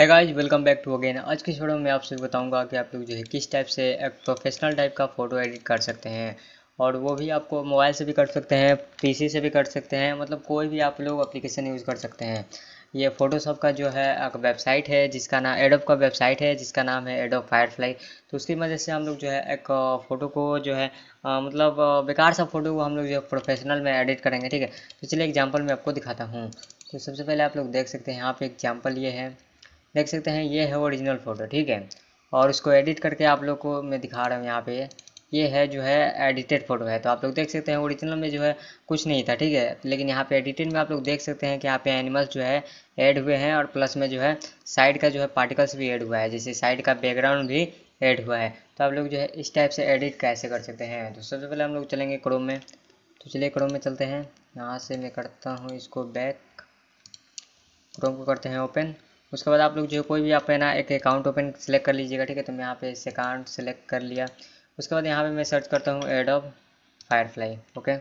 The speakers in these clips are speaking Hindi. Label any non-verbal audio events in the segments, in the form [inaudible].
है guys welcome back to again आज की वीडियो में आपसे बताऊंगा कि आप लोग जो है किस टाइप से एक प्रोफेशनल टाइप का फ़ोटो एडिट कर सकते हैं और वो भी आपको मोबाइल से भी कर सकते हैं पीसी से भी कर सकते हैं मतलब कोई भी आप लोग एप्लीकेशन यूज़ कर सकते हैं ये फ़ोटोशॉप का जो है एक वेबसाइट है जिसका नाम एडोप का वेबसाइट है जिसका नाम है एडोप फायरफ्लाई तो उसकी मदद से हम लोग जो है एक फ़ोटो को जो है आ, मतलब बेकार सा फ़ोटो को हम लोग जो है प्रोफेशनल में एडिट करेंगे ठीक है तो चलिए एग्जाम्पल मैं आपको दिखाता हूँ तो सबसे पहले आप लोग देख सकते हैं यहाँ पे एग्जाम्पल ये है देख सकते हैं ये है ओरिजिनल फ़ोटो ठीक है और उसको एडिट करके आप लोग को मैं दिखा रहा हूँ यहाँ पे ये है जो है एडिटेड फ़ोटो है तो आप लोग देख सकते हैं ओरिजिनल में जो है कुछ नहीं था ठीक है लेकिन यहाँ पे एडिटेड में आप लोग देख सकते हैं कि यहाँ पे एनिमल्स जो है ऐड हुए हैं और प्लस में जो है साइड का जो है पार्टिकल्स भी ऐड हुआ है जैसे साइड का बैकग्राउंड भी ऐड हुआ है तो आप लोग जो है इस टाइप से एडिट कैसे कर सकते हैं तो सबसे पहले हम लोग चलेंगे क्रोम में तो चलिए क्रोम में चलते हैं यहाँ से मैं करता हूँ इसको बैक क्रोम को करते हैं ओपन उसके बाद आप लोग जो कोई भी आप है ना एक अकाउंट ओपन सेलेक्ट कर लीजिएगा ठीक है तो मैं यहाँ पे इस अकाउंट सेलेक्ट कर लिया उसके बाद यहाँ पे मैं सर्च करता हूँ Adobe Firefly okay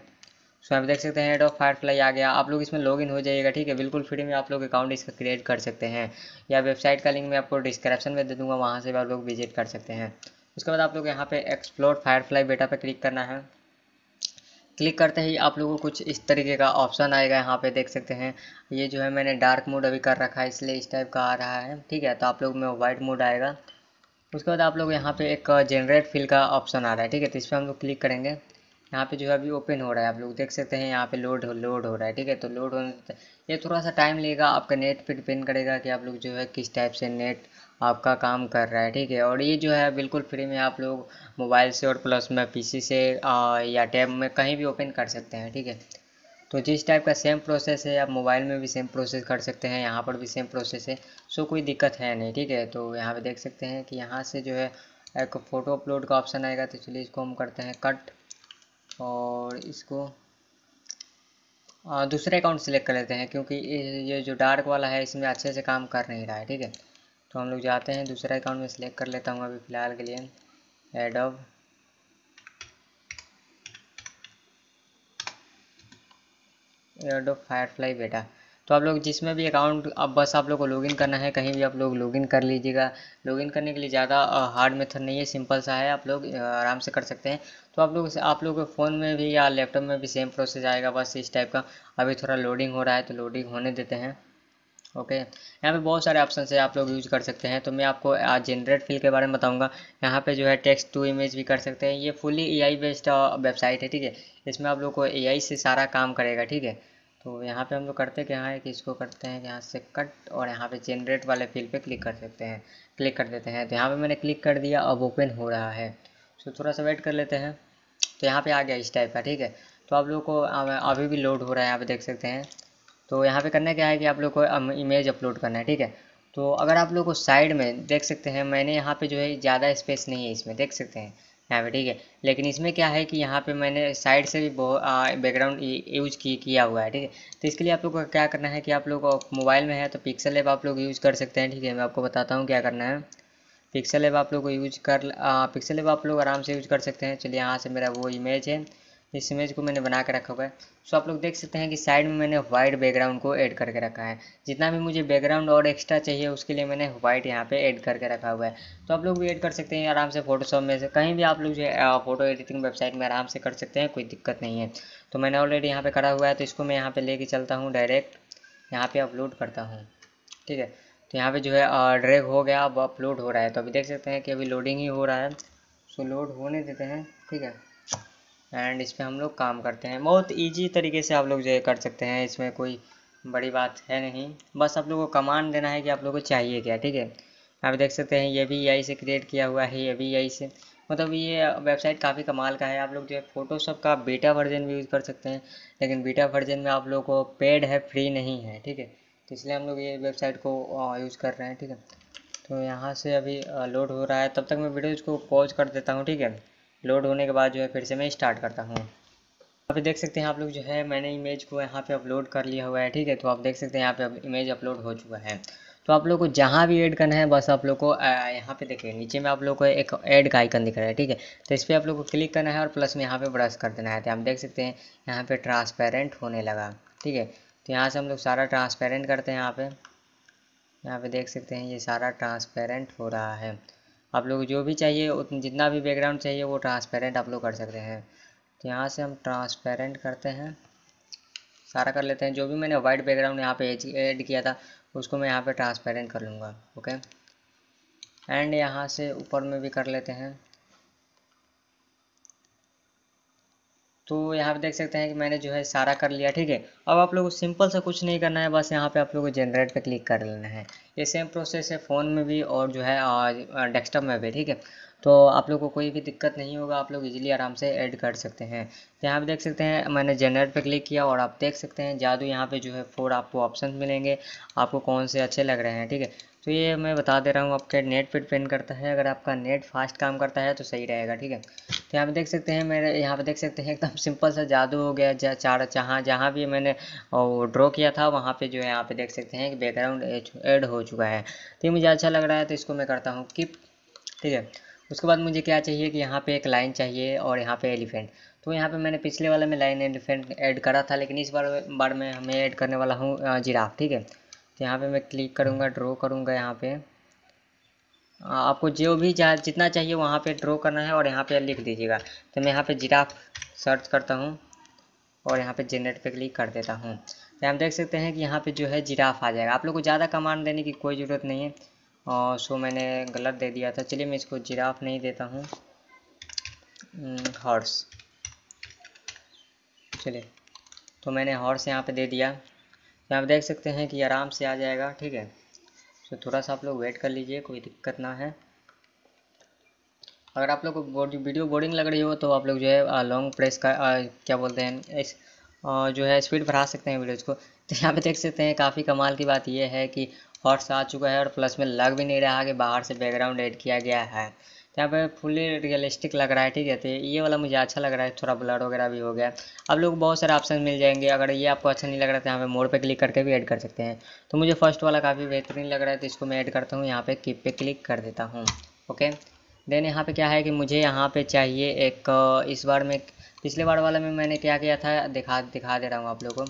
so आप देख सकते हैं एड ऑफ फायरफ्लाई आ गया आप लोग इसमें लॉगिन हो जाइएगा ठीक है बिल्कुल फ्री में आप लोग अकाउंट इसका क्रिएट कर सकते हैं या वेबसाइट का लिंक मैं आपको डिस्क्रिप्शन में दे दूँगा वहाँ से भी आप लोग विजिट कर सकते हैं उसके बाद आप लोग यहाँ पे एक्सप्लोर फायरफ्लाई बेटा पे क्लिक करना है क्लिक करते ही आप लोगों को कुछ इस तरीके का ऑप्शन आएगा यहाँ पे देख सकते हैं ये जो है मैंने डार्क मोड अभी कर रखा है इसलिए इस टाइप का आ रहा है ठीक है तो आप लोग में वाइट मोड आएगा उसके बाद आप लोग यहाँ पे एक जनरेट फिल का ऑप्शन आ रहा है ठीक है तो इस पर हम लोग क्लिक करेंगे यहाँ पे जो है अभी ओपन हो रहा है आप लोग देख सकते हैं यहाँ पे लोड हो लोड हो रहा है ठीक है तो लोड होने ये थोड़ा सा टाइम लेगा आपका नेट पे डिपेंड करेगा कि आप लोग जो है किस टाइप से नेट आपका काम कर रहा है ठीक है और ये जो है बिल्कुल फ्री में आप लोग मोबाइल से और प्लस में पीसी से आ, या टैब में कहीं भी ओपन कर सकते हैं ठीक है तो जिस टाइप का सेम प्रोसेस है आप मोबाइल में भी सेम प्रोसेस कर सकते हैं यहाँ पर भी सेम प्रोसेस है सो कोई दिक्कत है नहीं ठीक है तो यहाँ पर देख सकते हैं कि यहाँ से जो है एक फ़ोटो अपलोड का ऑप्शन आएगा तो चलिए इसको हम करते हैं कट और इसको दूसरे अकाउंट सेलेक्ट कर लेते हैं क्योंकि ये जो डार्क वाला है इसमें अच्छे से काम कर नहीं रहा है ठीक है तो हम लोग जाते हैं दूसरा अकाउंट में सिलेक्ट कर लेता हूँ अभी फ़िलहाल के लिए एडोब एडोब फायरफ्लाई बेटा तो आप लोग जिसमें भी अकाउंट अब बस आप लोग को लॉगिन करना है कहीं भी आप लोग लॉगिन कर लीजिएगा लॉगिन करने के लिए ज़्यादा हार्ड मेथड नहीं है सिंपल सा है आप लोग आराम से कर सकते हैं तो आप लोग आप लोग के फ़ोन में भी या लैपटॉप में भी सेम प्रोसेस आएगा बस इस टाइप का अभी थोड़ा लोडिंग हो रहा है तो लोडिंग होने देते हैं ओके यहाँ पे बहुत सारे ऑप्शन है आप लोग यूज कर सकते हैं तो मैं आपको आज जनरेट फिल के बारे में बताऊंगा यहाँ पे जो है टेक्स्ट टू इमेज भी कर सकते हैं ये फुली एआई बेस्ड वेबसाइट है ठीक है इसमें आप लोग को एआई से सारा काम करेगा ठीक है तो यहाँ पे हम लोग करते क्या है कि इसको करते हैं यहाँ से कट और यहाँ पे जनरेट वाले फील पर क्लिक कर सकते हैं क्लिक कर देते हैं तो यहाँ पर मैंने क्लिक कर दिया अब ओपन हो रहा है तो थोड़ा सा वेट कर लेते हैं तो यहाँ पर आ गया इस टाइप का ठीक है तो आप लोग को अभी भी लोड हो रहा है यहाँ पे देख सकते हैं तो यहाँ पे करना क्या है कि आप लोग को इमेज अपलोड करना है ठीक है तो अगर आप लोग को साइड में देख सकते हैं मैंने यहाँ पे जो है ज़्यादा स्पेस नहीं है इसमें देख सकते हैं यहाँ पे ठीक है लेकिन इसमें क्या है कि यहाँ पे मैंने साइड से भी बहुत बैकग्राउंड यूज की, किया हुआ है ठीक है तो इसके लिए आप लोग को क्या करना है कि आप लोग मोबाइल में है तो पिक्सल एप आप लोग यूज कर सकते हैं ठीक है मैं आपको बताता हूँ क्या करना है पिक्सल एप आप लोग को यूज कर पिक्सल एप आप लोग आराम से यूज कर सकते हैं चलिए यहाँ से मेरा वो इमेज है इस इमेज को मैंने बना के रखा हुआ है सो आप लोग देख सकते हैं कि साइड में मैंने वाइट बैकग्राउंड को ऐड करके रखा है जितना भी मुझे बैकग्राउंड और एक्स्ट्रा चाहिए उसके लिए मैंने वाइट यहाँ पे ऐड करके रखा हुआ है तो आप लोग भी ऐड कर सकते हैं आराम से फोटोशॉप में से कहीं भी आप लोग जो है फोटो एडिटिंग वेबसाइट में आराम से कर सकते हैं कोई दिक्कत नहीं है तो मैंने ऑलरेडी यहाँ पर करा हुआ है तो इसको मैं यहाँ पर ले चलता हूँ डायरेक्ट यहाँ पर अपलोड करता हूँ ठीक है तो यहाँ पर जो है ड्रैग हो गया अब अपलोड हो रहा है तो अभी देख सकते हैं कि अभी लोडिंग ही हो रहा है सो लोड होने देते हैं ठीक है एंड इस पर हम लोग काम करते हैं बहुत ईजी तरीके से आप लोग जो कर सकते हैं इसमें कोई बड़ी बात है नहीं बस आप लोगों को कमांड देना है कि आप लोगों को चाहिए क्या ठीक है आप देख सकते हैं ये भी यही से क्रिएट किया हुआ है ये भी यही से मतलब ये वेबसाइट काफ़ी कमाल का है आप लोग जो है फोटोशॉप का बीटा वर्जन भी यूज़ कर सकते हैं लेकिन बीटा वर्जन में आप लोग को पेड है फ्री नहीं है ठीक है तो इसलिए हम लोग ये वेबसाइट को यूज़ कर रहे हैं ठीक है तो यहाँ से अभी लोड हो रहा है तब तक मैं वीडियो इसको पॉज कर देता हूँ ठीक है लोड होने के बाद जो है फिर से मैं स्टार्ट करता हूँ यहाँ देख सकते हैं आप लोग जो है मैंने इमेज को यहाँ पे अपलोड कर लिया हुआ है ठीक है तो आप देख सकते हैं यहाँ पे इमेज अपलोड हो चुका है तो आप लोग को जहाँ भी ऐड करना है बस आप लोग को यहाँ पे देखिए नीचे में आप लोग को एक ऐड का आइकन दिख रहा है ठीक है तो इस पर आप लोग को क्लिक करना है और प्लस में यहाँ पर ब्रश कर देना है तो आप देख सकते हैं यहाँ पर ट्रांसपेरेंट होने लगा ठीक है तो यहाँ से हम लोग सारा ट्रांसपेरेंट करते हैं यहाँ पर यहाँ पर देख सकते हैं ये सारा ट्रांसपेरेंट हो रहा है आप लोग जो भी चाहिए जितना भी बैकग्राउंड चाहिए वो ट्रांसपेरेंट आप लोग कर सकते हैं तो यहाँ से हम ट्रांसपेरेंट करते हैं सारा कर लेते हैं जो भी मैंने वाइट बैकग्राउंड यहाँ पे ऐड किया था उसको मैं यहाँ पे ट्रांसपेरेंट कर लूँगा ओके एंड यहाँ से ऊपर में भी कर लेते हैं तो यहाँ पे देख सकते हैं कि मैंने जो है सारा कर लिया ठीक है अब आप लोग को सिंपल सा कुछ नहीं करना है बस यहाँ पे आप लोगों को जनरेट पे क्लिक कर लेना है ये सेम प्रोसेस है फ़ोन में भी और जो है डेस्कटॉप में भी ठीक है तो आप लोग को कोई भी दिक्कत नहीं होगा आप लोग इजीली आराम से ऐड कर सकते हैं यहाँ पे देख सकते हैं मैंने जनरेट पे क्लिक किया और आप देख सकते हैं जादू यहाँ पे जो है फोर आपको ऑप्शन मिलेंगे आपको कौन से अच्छे लग रहे हैं ठीक है तो ये मैं बता दे रहा हूँ आपके नेट पर डिपेंड करता है अगर आपका नेट फास्ट काम करता है तो सही रहेगा ठीक है तो यहाँ पे देख सकते हैं मेरे यहाँ पे देख सकते हैं एकदम सिंपल सा जादू हो गया जा, चार जहाँ जहाँ भी मैंने ड्रॉ किया था वहाँ पे जो है यहाँ पे देख सकते हैं कि बैकग्राउंड एड हो चुका है तो ये मुझे अच्छा लग रहा है तो इसको मैं करता हूँ किप ठीक है उसके बाद मुझे क्या चाहिए कि यहाँ पे एक लाइन चाहिए और यहाँ पे एलिफेंट तो यहाँ पे मैंने पिछले वाले में लाइन एलिफेंट ऐड करा था लेकिन इस बार बार में हमें ऐड करने वाला हूँ जिराफ ठीक है यहाँ पे मैं क्लिक करूँगा ड्रॉ करूँगा यहाँ पे आपको जो भी जा, जितना चाहिए वहाँ पे ड्रॉ करना है और यहाँ पे लिख दीजिएगा तो मैं यहाँ पे जिराफ सर्च करता हूँ और यहाँ पे जनरेट पे क्लिक कर देता हूँ तो हम देख सकते हैं कि यहाँ पे जो है जिराफ आ जाएगा आप लोग को ज़्यादा कमांड देने की कोई ज़रूरत नहीं है और सो मैंने गलत दे दिया था चलिए मैं इसको जिराफ नहीं देता हूँ हॉर्स हम्म, चलिए तो मैंने हॉर्स यहाँ पर दे दिया यहाँ तो आप देख सकते हैं कि आराम से आ जाएगा ठीक है तो थोड़ा सा आप लोग वेट कर लीजिए कोई दिक्कत ना है अगर आप लोग को वीडियो बोर्डिंग लग रही हो तो आप लोग जो है लॉन्ग प्रेस का आ, क्या बोलते हैं इस आ, जो है स्पीड बढ़ा सकते हैं वीडियोज़ को तो यहाँ पे देख सकते हैं काफ़ी कमाल की बात यह है कि हॉट्स आ चुका है और प्लस में लग भी नहीं रहा कि बाहर से बैकग्राउंड एड किया गया है यहाँ पे फुली रियलिस्टिक लग रहा है ठीक है तो ये वाला मुझे अच्छा लग रहा है थोड़ा ब्लड वगैरह भी हो गया अब लोग बहुत सारे ऑप्शन मिल जाएंगे अगर ये आपको अच्छा नहीं लग रहा तो यहाँ पे मोड पे क्लिक करके भी ऐड कर सकते हैं तो मुझे फर्स्ट वाला काफ़ी बेहतरीन लग रहा है तो इसको मैं ऐड करता हूँ यहाँ पे किप पे क्लिक कर देता हूँ ओके देन यहाँ पे क्या है कि मुझे यहाँ पे चाहिए एक इस बार में पिछले बार वाला में मैंने क्या किया था दिखा दिखा दे रहा हूँ आप लोग को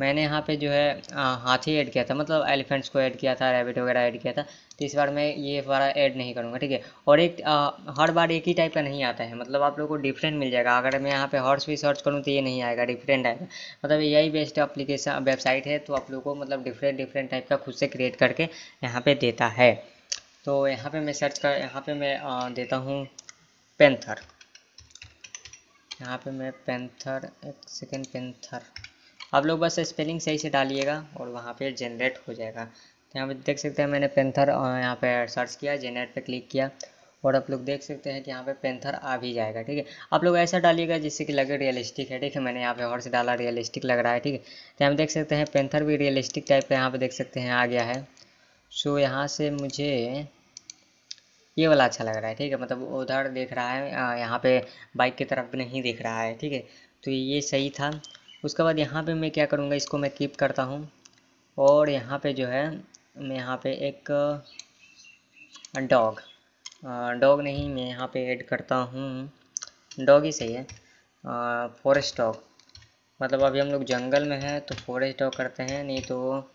मैंने यहाँ पे जो है हाथी ऐड किया था मतलब एलिफेंट्स को ऐड किया था रैबिट वगैरह ऐड किया था तो इस बार मैं ये वाला ऐड नहीं करूँगा ठीक है और एक आ, हर बार एक ही टाइप का नहीं आता है मतलब आप लोग को डिफरेंट मिल जाएगा अगर मैं यहाँ पे हॉर्स भी सर्च करूँ तो ये नहीं आएगा डिफरेंट आएगा मतलब यही बेस्ट अप्लीकेशन वेबसाइट है तो आप लोग को मतलब डिफरेंट डिफरेंट टाइप का खुद से क्रिएट करके यहाँ पर देता है तो यहाँ पर मैं सर्च कर यहाँ पर मैं देता हूँ पेंथर यहाँ पर मैं पेंथर एक सेकेंड पेंथर आप लोग बस स्पेलिंग सही से डालिएगा और वहाँ पे जनरेट हो जाएगा तो यहाँ पे देख सकते हैं मैंने पेंथर यहाँ पे सर्च किया जनरेट पे क्लिक किया और आप लोग देख सकते हैं कि यहाँ पे पेंथर आ भी जाएगा ठीक है आप लोग ऐसा डालिएगा जिससे कि लगे रियलिस्टिक है ठीक है मैंने यहाँ पे और से डाला रियलिस्टिक लग रहा है ठीक है तो यहाँ देख सकते हैं पेंथर भी रियलिस्टिक टाइप का यहाँ पर देख सकते हैं आ गया है सो यहाँ से मुझे ये वाला अच्छा लग रहा है ठीक है मतलब उधर देख रहा है यहाँ पे बाइक की तरफ नहीं देख रहा है ठीक है तो ये सही था उसके बाद यहाँ पे मैं क्या करूँगा इसको मैं कीप करता हूँ और यहाँ पे जो है मैं यहाँ पे एक डॉग डॉग नहीं मैं यहाँ पे ऐड करता हूँ डॉग ही सही है फॉरेस्ट डॉग मतलब अभी हम लोग जंगल में हैं तो फॉरेस्ट डॉग करते हैं नहीं तो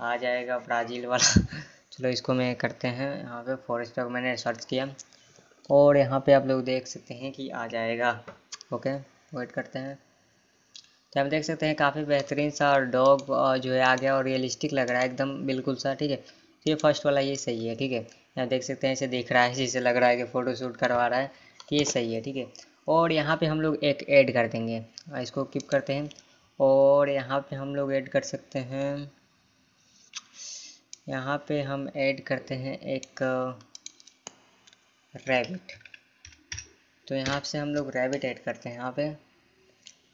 आ जाएगा ब्राज़ील वाला [laughs] चलो इसको मैं करते हैं यहाँ पे फॉरेस्ट डॉग मैंने सर्च किया और यहाँ पे आप लोग देख सकते हैं कि आ जाएगा ओके वेट करते हैं तो आप देख सकते हैं काफ़ी बेहतरीन सा और डॉग जो है आ गया और रियलिस्टिक लग रहा है एकदम बिल्कुल सा ठीक है तो ये फर्स्ट वाला ये सही है ठीक है यहाँ देख सकते हैं इसे दिख रहा है जिसे लग रहा है कि फ़ोटो शूट करवा रहा है तो ये सही है ठीक है और यहाँ पे हम लोग एक ऐड कर देंगे इसको किप करते हैं और यहाँ पे हम लोग ऐड कर सकते हैं यहाँ पे हम ऐड करते हैं एक रैबिट तो यहाँ से हम लोग रैबिट ऐड करते हैं यहाँ पे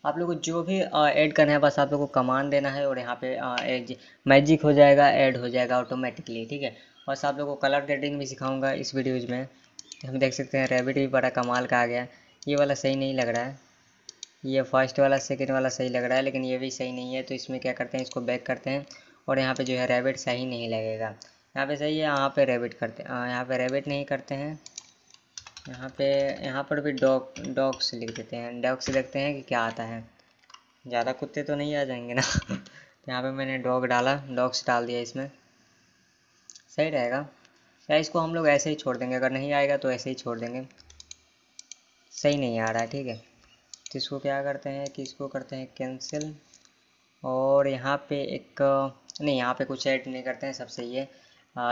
आप लोग को जो भी ऐड करना है बस आप लोग को कमांड देना है और यहाँ पे एज मैजिक हो जाएगा ऐड हो जाएगा ऑटोमेटिकली ठीक है बस आप लोग को कलर ग्रेडिंग भी सिखाऊंगा इस वीडियोज में हम देख सकते हैं रेबिट भी बड़ा कमाल का आ गया ये वाला सही नहीं लग रहा है ये फर्स्ट वाला सेकेंड वाला सही लग रहा है लेकिन ये भी सही नहीं है तो इसमें क्या करते हैं इसको बैक करते हैं और यहाँ पर जो है रेबिट सही नहीं लगेगा यहाँ पर सही है यहाँ पर रेबिट करते यहाँ पर रेबिट नहीं करते हैं यहाँ पे यहाँ पर भी डॉग डॉग्स लिख देते हैं डॉग्स देखते हैं कि क्या आता है ज़्यादा कुत्ते तो नहीं आ जाएंगे ना तो [laughs] यहाँ पे मैंने डॉग डाला डॉग्स डाल दिया इसमें सही रहेगा या इसको हम लोग ऐसे ही छोड़ देंगे अगर नहीं आएगा तो ऐसे ही छोड़ देंगे सही नहीं आ रहा है ठीक है तो इसको क्या करते हैं कि इसको करते हैं कैंसिल और यहाँ पे एक नहीं यहाँ पे कुछ ऐड नहीं करते हैं सब सही है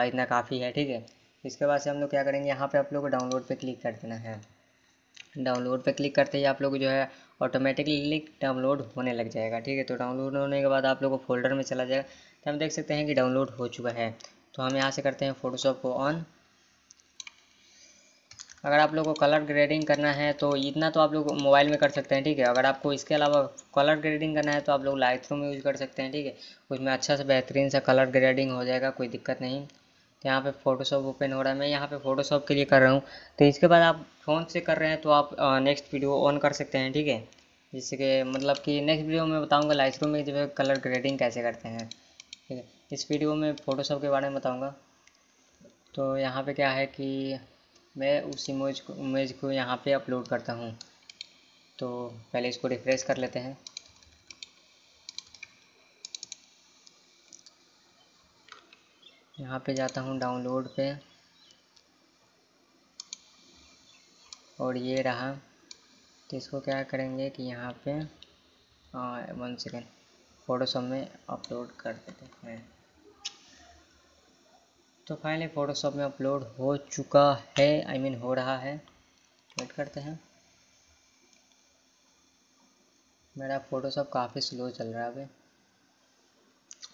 इतना काफ़ी है ठीक है इसके बाद से हम लोग क्या करेंगे यहाँ पे आप लोग को डाउनलोड पे क्लिक कर देना है डाउनलोड पे क्लिक करते ही आप लोग जो है ऑटोमेटिकली लिंक डाउनलोड होने लग जाएगा ठीक है तो डाउनलोड होने के बाद आप लोग को फोल्डर में चला जाएगा तो हम देख सकते हैं कि डाउनलोड हो चुका है तो हम यहाँ से करते हैं फोटोशॉप को ऑन अगर आप लोग को कलर ग्रेडिंग करना है तो इतना तो आप लोग मोबाइल में कर सकते हैं ठीक है अगर आपको इसके अलावा कलर ग्रेडिंग करना है तो आप लोग लाइथ्रो में यूज़ कर सकते हैं ठीक है उसमें अच्छा से बेहतरीन सा कलर ग्रेडिंग हो जाएगा कोई दिक्कत नहीं यहाँ पे फ़ोटोशॉप ओपन हो रहा है मैं यहाँ पे फ़ोटोशॉप के लिए कर रहा हूँ तो इसके बाद आप फ़ोन से कर रहे हैं तो आप नेक्स्ट वीडियो ऑन कर सकते हैं ठीक है जिससे कि मतलब कि नेक्स्ट वीडियो में बताऊँगा लाइट में जो है कलर ग्रेडिंग कैसे करते हैं ठीक है इस वीडियो में फ़ोटोशॉप के बारे में बताऊँगा तो यहाँ पर क्या है कि मैं उस इमेज को इमेज को यहाँ पर अपलोड करता हूँ तो पहले इसको रिफ्रेश कर लेते हैं यहाँ पे जाता हूँ डाउनलोड पे और ये रहा तो इसको क्या करेंगे कि यहाँ पे वन सेकेंड फ़ोटोशॉप में अपलोड कर देते हैं तो फाइनली फ़ोटोशॉप में अपलोड हो चुका है आई I मीन mean, हो रहा है वेट करते हैं मेरा फ़ोटोशॉप काफ़ी स्लो चल रहा है अभी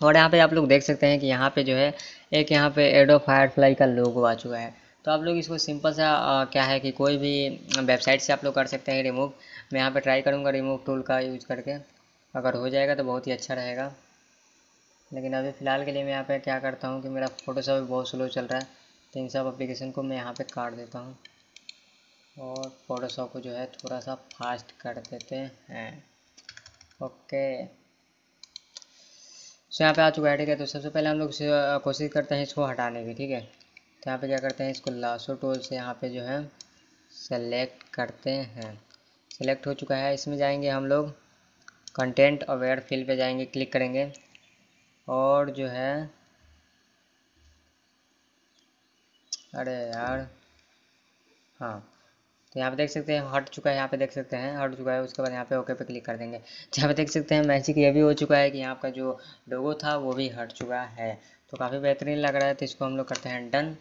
और यहाँ पे आप लोग देख सकते हैं कि यहाँ पे जो है एक यहाँ पे एडो फायरफ्लाई का लोगो आ चुका है तो आप लोग इसको सिंपल सा आ, क्या है कि कोई भी वेबसाइट से आप लोग कर सकते हैं रिमूव मैं यहाँ पे ट्राई करूँगा रिमूव टूल का यूज करके अगर हो जाएगा तो बहुत ही अच्छा रहेगा लेकिन अभी फ़िलहाल के लिए मैं यहाँ पर क्या करता हूँ कि मेरा फोटोशॉप बहुत स्लो चल रहा है तो इन सब अप्लीकेशन को मैं यहाँ पर काट देता हूँ और फोटोशॉप को जो है थोड़ा सा फास्ट कर देते हैं ओके सो यहाँ पे आ चुका है ठीक है तो सबसे पहले हम लोग कोशिश करते हैं इसको हटाने की ठीक है तो यहाँ पे क्या करते हैं इसको लासो टोल से यहाँ पे जो है सेलेक्ट करते हैं सेलेक्ट हो चुका है इसमें जाएंगे हम लोग कंटेंट अवेयर फील्ड पे जाएंगे क्लिक करेंगे और जो है अरे यार हाँ यहाँ पे देख सकते हैं हट चुका है यहाँ पे देख सकते हैं हट चुका है उसके बाद यहाँ पे ओके पे क्लिक कर देंगे यहाँ पे देख सकते हैं मैजिक ये भी हो चुका है कि यहाँ का जो लोगो था वो भी हट चुका है तो काफ़ी बेहतरीन लग रहा है तो इसको हम लोग करते हैं डन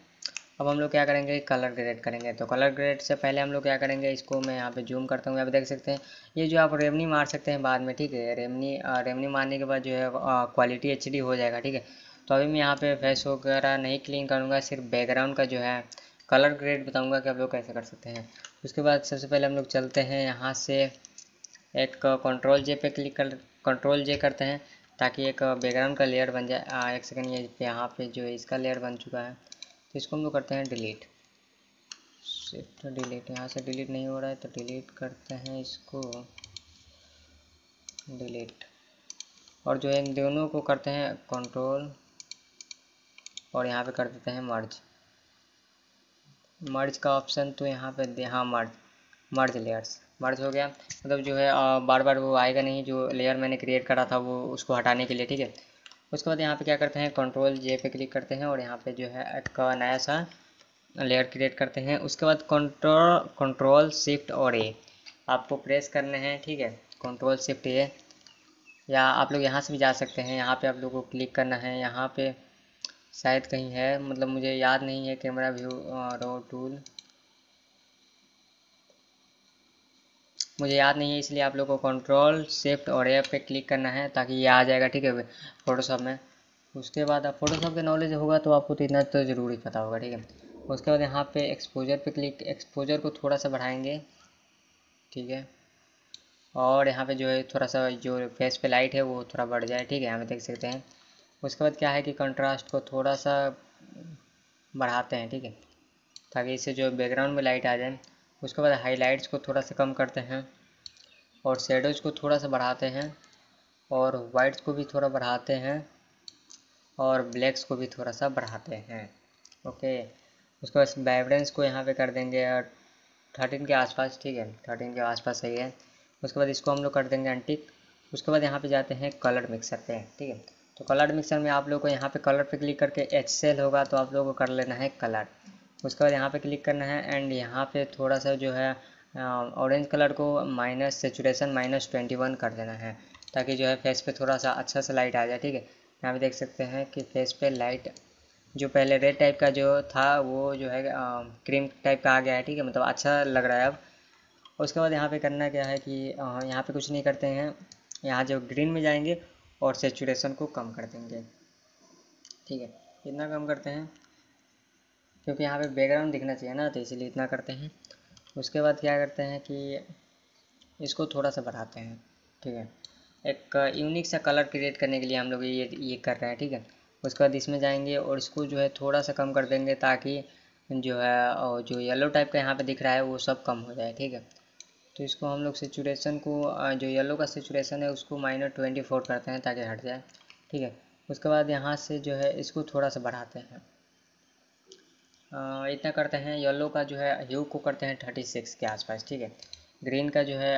अब हम लोग क्या करेंगे कलर ग्रेड करेंगे तो कलर ग्रेड से पहले हम लोग क्या करेंगे इसको मैं यहाँ पे जूम करता हूँ यहाँ पे देख सकते हैं ये जो आप रेमनी मार सकते हैं बाद में ठीक है रेमनी रेमनी मारने के बाद जो है क्वालिटी एच हो जाएगा ठीक है तो अभी मैं यहाँ पे फेस वगैरह नहीं क्लीन करूँगा सिर्फ बैकग्राउंड का जो है कलर ग्रेड बताऊँगा कि आप लोग कैसे कर सकते हैं उसके बाद सबसे पहले हम लोग चलते हैं यहाँ से एक कंट्रोल जे पे क्लिक कर कंट्रोल जे करते हैं ताकि एक बैकग्राउंड का लेयर बन जाए आ, एक सेकेंड ये यहाँ पे जो है इसका लेयर बन चुका है तो इसको हम लोग करते हैं डिलीट शिफ्ट डिलीट यहाँ से डिलीट नहीं हो रहा है तो डिलीट करते हैं इसको डिलीट और जो है इन दोनों को करते हैं कंट्रोल और यहाँ पे कर देते हैं मर्ज मर्ज का ऑप्शन तो यहाँ पे हाँ मर्ज मर्ज लेयर्स मर्ज हो गया मतलब जो है आ, बार बार वो आएगा नहीं जो लेयर मैंने क्रिएट करा था वो उसको हटाने के लिए ठीक है उसके बाद यहाँ पे क्या करते हैं कंट्रोल जे पे क्लिक करते हैं और यहाँ पे जो है एक नया सा लेयर क्रिएट करते हैं उसके बाद कंट्रोल कंट्रोल शिफ्ट और ए आपको प्रेस करने हैं ठीक है कंट्रोल शिफ्ट ए या आप लोग यहाँ से भी जा सकते हैं यहाँ पे आप लोग को क्लिक करना है यहाँ पे शायद कहीं है मतलब मुझे याद नहीं है कैमरा व्यू रो टूल मुझे याद नहीं है इसलिए आप लोग को कंट्रोल शिफ्ट और एफ पे क्लिक करना है ताकि ये आ जाएगा ठीक है फोटोशॉप में उसके बाद आप फोटोशॉप के नॉलेज होगा तो आपको तो इतना तो ज़रूरी पता होगा ठीक है उसके बाद यहाँ पे एक्सपोजर पे क्लिक एक्सपोजर को थोड़ा सा बढ़ाएंगे ठीक है और यहाँ पे जो है थोड़ा सा जो फेस पे लाइट है वो थोड़ा बढ़ जाए ठीक है यहाँ पे देख सकते हैं उसके बाद क्या है कि कंट्रास्ट को थोड़ा सा बढ़ाते हैं ठीक है ताकि इससे जो बैकग्राउंड में लाइट आ जाए उसके बाद हाईलाइट्स को थोड़ा सा कम करते हैं और शेडोज को थोड़ा सा बढ़ाते हैं और वाइट्स को भी थोड़ा बढ़ाते हैं और ब्लैक्स को भी थोड़ा सा बढ़ाते हैं ओके उसके बाद वाइब्रेंस को यहाँ पे कर देंगे थर्टीन के आसपास ठीक है थर्टीन के आसपास सही है उसके बाद इसको हम लोग कर देंगे एंटिक उसके बाद यहाँ पे जाते हैं कलर मिक्सर पे ठीक है तो कलर मिक्सर में आप लोग को यहाँ पे कलर पे क्लिक करके एच सेल होगा तो आप लोग को कर लेना है कलर उसके बाद यहाँ पे क्लिक करना है एंड यहाँ पे थोड़ा सा जो है ऑरेंज कलर को minus saturation minus twenty one कर देना है ताकि जो है फेस पे थोड़ा सा अच्छा सा लाइट आ जाए ठीक है यहाँ पे देख सकते हैं कि फेस पे लाइट जो पहले रेड टाइप का जो था वो जो है आ, क्रीम टाइप का आ गया है ठीक है मतलब अच्छा लग रहा है अब उसके बाद यहाँ पे करना क्या है कि यहाँ पे कुछ नहीं करते हैं यहाँ जो ग्रीन में जाएंगे और सेचुरेशन को कम कर देंगे ठीक है इतना कम करते हैं क्योंकि यहाँ पे बैकग्राउंड दिखना चाहिए ना तो इसीलिए इतना करते हैं उसके बाद क्या करते हैं कि इसको थोड़ा सा बढ़ाते हैं ठीक है एक यूनिक सा कलर क्रिएट करने के लिए हम लोग ये ये कर रहे हैं ठीक है उसके बाद इसमें जाएंगे और इसको जो है थोड़ा सा कम कर देंगे ताकि जो है और जो येलो टाइप का यहाँ पे दिख रहा है वो सब कम हो जाए ठीक है तो इसको हम लोग सेचुरेशन को जो येलो का सेचुरेशन है उसको माइनस ट्वेंटी फोर करते हैं ताकि हट जाए ठीक है उसके बाद यहाँ से जो है इसको थोड़ा सा बढ़ाते हैं इतना करते हैं येलो का जो है ह्यू को करते हैं थर्टी सिक्स के आसपास ठीक है ग्रीन का जो है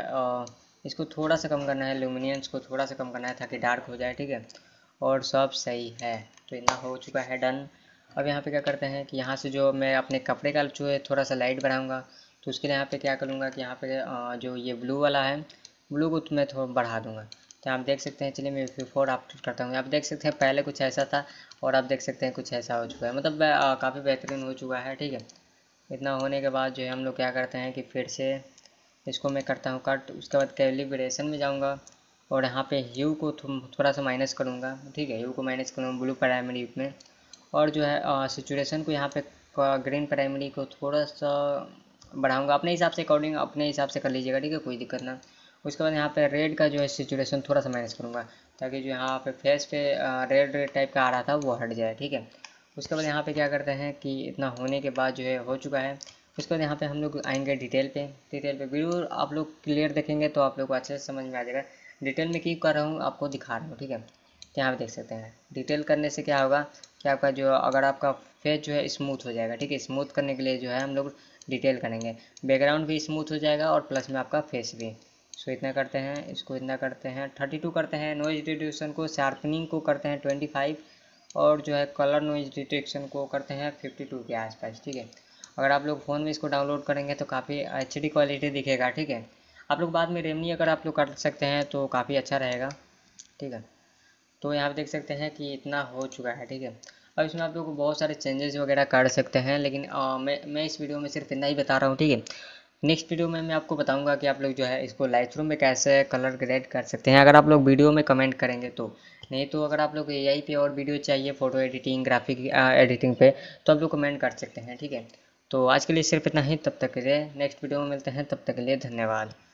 इसको थोड़ा सा कम करना है लुमिनियंस को थोड़ा सा कम करना है ताकि डार्क हो जाए ठीक है और सब सही है तो इतना हो चुका है डन अब यहाँ पे क्या करते हैं कि यहाँ से जो मैं अपने कपड़े का जो है थोड़ा सा लाइट बढ़ाऊँगा तो उसके लिए यहाँ पे क्या करूँगा कि यहाँ पे जो ये ब्लू वाला है ब्लू को तो मैं थोड़ा बढ़ा दूंगा तो आप देख सकते हैं चलिए मैं बिफोर अपडेट करता हूँ आप देख सकते हैं पहले कुछ ऐसा था और आप देख सकते हैं कुछ ऐसा हो चुका है मतलब काफ़ी बेहतरीन हो चुका है ठीक है इतना होने के बाद जो है हम लोग क्या करते हैं कि फिर से इसको मैं करता हूँ कट उसके बाद कैलिब्रेशन में जाऊँगा और यहाँ पे यू को थोड़ा सा माइनस करूँगा ठीक है यू को माइनस करूँगा ब्लू प्राइमरी में और जो है सिचुएशन को यहाँ पे ग्रीन प्राइमरी को थोड़ा सा बढ़ाऊंगा अपने हिसाब से अकॉर्डिंग अपने हिसाब से कर लीजिएगा ठीक है कोई दिक्कत ना उसके बाद यहाँ पे रेड का जो है सिचुएशन थोड़ा सा माइनस करूँगा ताकि जो यहाँ पे फेस पे रेड रेड टाइप का आ रहा था वो हट जाए ठीक है उसके बाद यहाँ पे क्या करते हैं कि इतना होने के बाद जो है हो चुका है उसके बाद यहाँ पे हम लोग आएंगे डिटेल पे डिटेल पे बिल्कुल आप लोग क्लियर देखेंगे तो आप लोग को अच्छे से समझ में आ जाएगा डिटेल में क्यों कर रहा हूँ आपको दिखा रहा हूँ ठीक है तो यहाँ पर देख सकते हैं डिटेल करने से क्या होगा कि आपका जो अगर आपका फेस जो है स्मूथ हो जाएगा ठीक है स्मूथ करने के लिए जो है हम लोग डिटेल करेंगे बैकग्राउंड भी स्मूथ हो जाएगा और प्लस में आपका फेस भी सो इतना करते हैं इसको इतना करते हैं थर्टी टू करते हैं नॉइज डिटेक्शन को शार्पनिंग को करते हैं ट्वेंटी फाइव और जो है कलर नॉइज डिटेक्शन को करते हैं फिफ्टी टू के आसपास ठीक है अगर आप लोग फ़ोन में इसको डाउनलोड करेंगे तो काफ़ी एच क्वालिटी दिखेगा ठीक है आप लोग बाद में रेमनी अगर आप लोग कर सकते हैं तो काफ़ी अच्छा रहेगा ठीक है तो यहाँ पर देख सकते हैं कि इतना हो चुका है ठीक है और इसमें आप लोग बहुत सारे चेंजेस वगैरह कर सकते हैं लेकिन आ, मैं मैं इस वीडियो में सिर्फ इतना ही बता रहा हूँ ठीक है नेक्स्ट वीडियो में मैं आपको बताऊंगा कि आप लोग जो है इसको लाइट रूम में कैसे कलर ग्रेड कर सकते हैं अगर आप लोग वीडियो में कमेंट करेंगे तो नहीं तो अगर आप लोग ए आई पे और वीडियो चाहिए फ़ोटो एडिटिंग ग्राफिक एडिटिंग पे तो आप लोग कमेंट कर सकते हैं ठीक है तो आज के लिए सिर्फ इतना ही तब तक के लिए नेक्स्ट वीडियो में मिलते हैं तब तक के लिए धन्यवाद